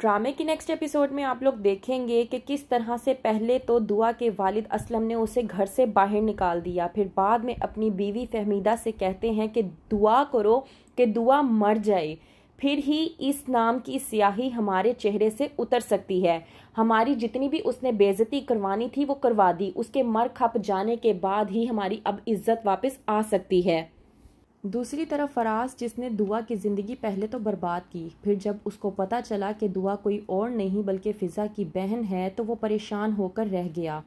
ड्रामे की next episode में आप लोग देखेंगे कि किस तरह से पहले तो दुआ के वालिद असलम ने उसे घर से बाहर निकाल दिया फिर बाद में अपनी बीवी फहमीदा से कहते हैं कि दुआ करो कि दुआ मर जाए फिर ही इस नाम की स्याही हमारे चेहरे से उतर सकती है हमारी जितनी भी उसने बेजती करवानी थी वो करवा दी उसके मर खप जाने के बाद ही हमारी अब इज्जत वापस आ सकती है दूसरी तरफ फराज जिसने दुआ की ज़िंदगी पहले तो बर्बाद की फिर जब उसको पता चला कि दुआ कोई और नहीं बल्कि फ़िज़ा की बहन है तो वो परेशान होकर रह गया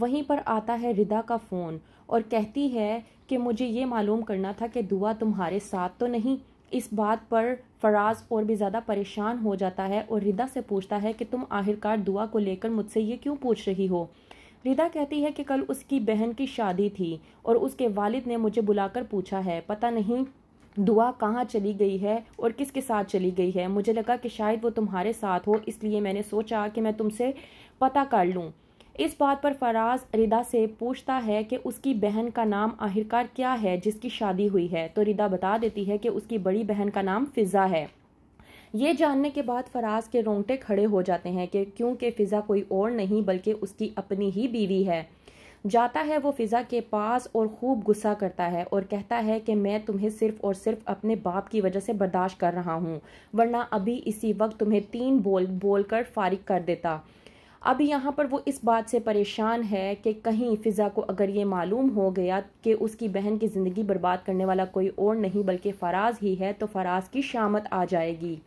वहीं पर आता है रिदा का फ़ोन और कहती है कि मुझे ये मालूम करना था कि दुआ तुम्हारे साथ तो नहीं इस बात पर फराज और भी ज़्यादा परेशान हो जाता है और रिदा से पूछता है कि तुम आखिरकार दुआ को लेकर मुझसे ये क्यों पूछ रही हो रिदा कहती है कि कल उसकी बहन की शादी थी और उसके वालिद ने मुझे बुलाकर पूछा है पता नहीं दुआ कहाँ चली गई है और किसके साथ चली गई है मुझे लगा कि शायद वो तुम्हारे साथ हो इसलिए मैंने सोचा कि मैं तुमसे पता कर लूँ इस बात पर फराज रिदा से पूछता है कि उसकी बहन का नाम आखिरकार क्या है जिसकी शादी हुई है तो रिदा बता देती है कि उसकी बड़ी बहन का नाम फिज़ा है ये जानने के बाद फराज के रोंगटे खड़े हो जाते हैं कि क्योंकि फ़िज़ा कोई और नहीं बल्कि उसकी अपनी ही बीवी है जाता है वो फ़िज़ा के पास और खूब गुस्सा करता है और कहता है कि मैं तुम्हें सिर्फ़ और सिर्फ अपने बाप की वजह से बर्दाश्त कर रहा हूँ वरना अभी इसी वक्त तुम्हें तीन बोल बोल कर फारिग कर देता अब यहाँ पर वो इस बात से परेशान है कि कहीं फ़िज़ा को अगर ये मालूम हो गया कि उसकी बहन की ज़िंदगी बर्बाद करने वाला कोई और नहीं बल्कि फराज ही है तो फराज की शामत आ जाएगी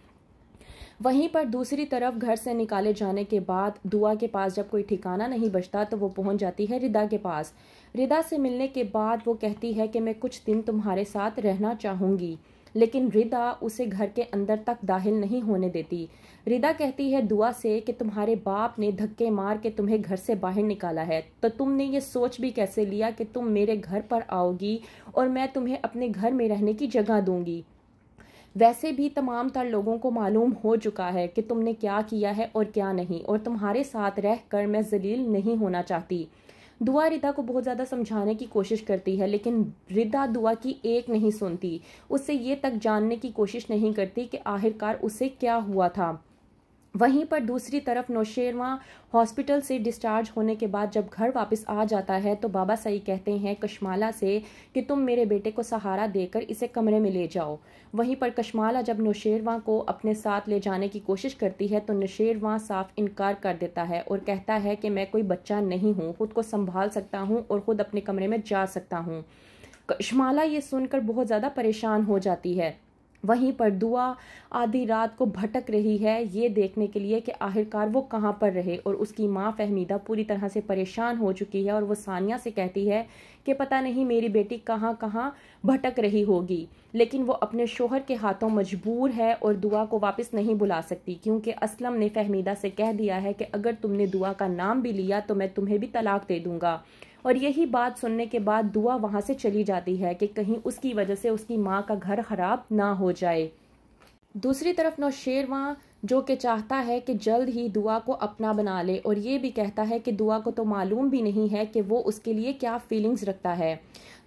वहीं पर दूसरी तरफ घर से निकाले जाने के बाद दुआ के पास जब कोई ठिकाना नहीं बचता तो वो पहुंच जाती है रिदा के पास रिदा से मिलने के बाद वो कहती है कि मैं कुछ दिन तुम्हारे साथ रहना चाहूँगी लेकिन रिदा उसे घर के अंदर तक दाखिल नहीं होने देती रिदा कहती है दुआ से कि तुम्हारे बाप ने धक्के मार के तुम्हें घर से बाहर निकाला है तो तुमने ये सोच भी कैसे लिया कि तुम मेरे घर पर आओगी और मैं तुम्हें अपने घर में रहने की जगह दूंगी वैसे भी तमाम तर लोगों को मालूम हो चुका है कि तुमने क्या किया है और क्या नहीं और तुम्हारे साथ रह कर मैं जलील नहीं होना चाहती दुआ रिदा को बहुत ज़्यादा समझाने की कोशिश करती है लेकिन रिदा दुआ की एक नहीं सुनती उससे ये तक जानने की कोशिश नहीं करती कि आखिरकार उसे क्या हुआ था वहीं पर दूसरी तरफ नौशेरवा हॉस्पिटल से डिस्चार्ज होने के बाद जब घर वापस आ जाता है तो बाबा सई कहते हैं कशमाला से कि तुम मेरे बेटे को सहारा देकर इसे कमरे में ले जाओ वहीं पर कशमाला जब नौशेरवा को अपने साथ ले जाने की कोशिश करती है तो नौशेरवा साफ इनकार कर देता है और कहता है कि मैं कोई बच्चा नहीं हूँ खुद को संभाल सकता हूँ और ख़ुद अपने कमरे में जा सकता हूँ कश्माला ये सुनकर बहुत ज़्यादा परेशान हो जाती है वहीं पर दुआ आधी रात को भटक रही है ये देखने के लिए कि आखिरकार वो कहाँ पर रहे और उसकी माँ फहमीदा पूरी तरह से परेशान हो चुकी है और वो सानिया से कहती है कि पता नहीं मेरी बेटी कहाँ कहाँ भटक रही होगी लेकिन वो अपने शोहर के हाथों मजबूर है और दुआ को वापस नहीं बुला सकती क्योंकि असलम ने फहमीदा से कह दिया है कि अगर तुमने दुआ का नाम भी लिया तो मैं तुम्हें भी तलाक दे दूँगा और यही बात सुनने के बाद दुआ वहाँ से चली जाती है कि कहीं उसकी वजह से उसकी माँ का घर खराब ना हो जाए दूसरी तरफ नौशेरवा जो कि चाहता है कि जल्द ही दुआ को अपना बना ले और ये भी कहता है कि दुआ को तो मालूम भी नहीं है कि वो उसके लिए क्या फीलिंग्स रखता है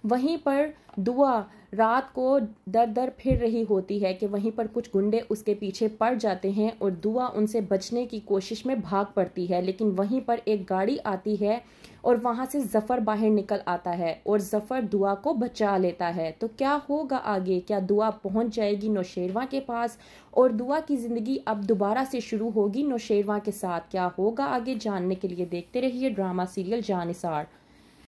वहीं पर दुआ रात को दर दर फिर रही होती है कि वहीं पर कुछ गुंडे उसके पीछे पड़ जाते हैं और दुआ उनसे बचने की कोशिश में भाग पड़ती है लेकिन वहीं पर एक गाड़ी आती है और वहाँ से जफ़र बाहर निकल आता है और जफ़र दुआ को बचा लेता है तो क्या होगा आगे क्या दुआ पहुँच जाएगी नौशेरवा के पास और दुआ की ज़िंदगी अब दोबारा से शुरू होगी नौशेरवा के साथ क्या होगा आगे जानने के लिए देखते रहिए ड्रामा सीरियल जानिसार